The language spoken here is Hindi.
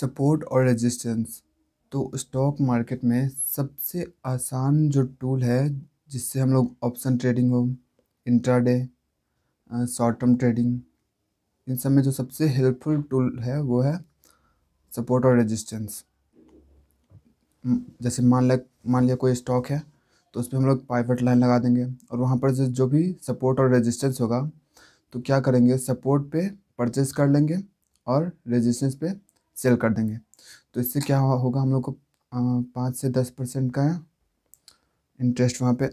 सपोर्ट और रेजिस्टेंस तो स्टॉक मार्केट में सबसे आसान जो टूल है जिससे हम लोग ऑप्शन ट्रेडिंग हो इंट्राडे शॉर्ट टर्म ट्रेडिंग इन सब में जो सबसे हेल्पफुल टूल है वो है सपोर्ट और रेजिस्टेंस जैसे मान लिया मान लिया कोई स्टॉक है तो उस पर हम लोग पाइवेट लाइन लगा देंगे और वहाँ पर जो भी सपोर्ट और रेजिस्टेंस होगा तो क्या करेंगे सपोर्ट पे परचेस कर लेंगे और रेजिस्टेंस पे सेल कर देंगे तो इससे क्या होगा हम लोग को पाँच से दस परसेंट का इंटरेस्ट वहाँ पे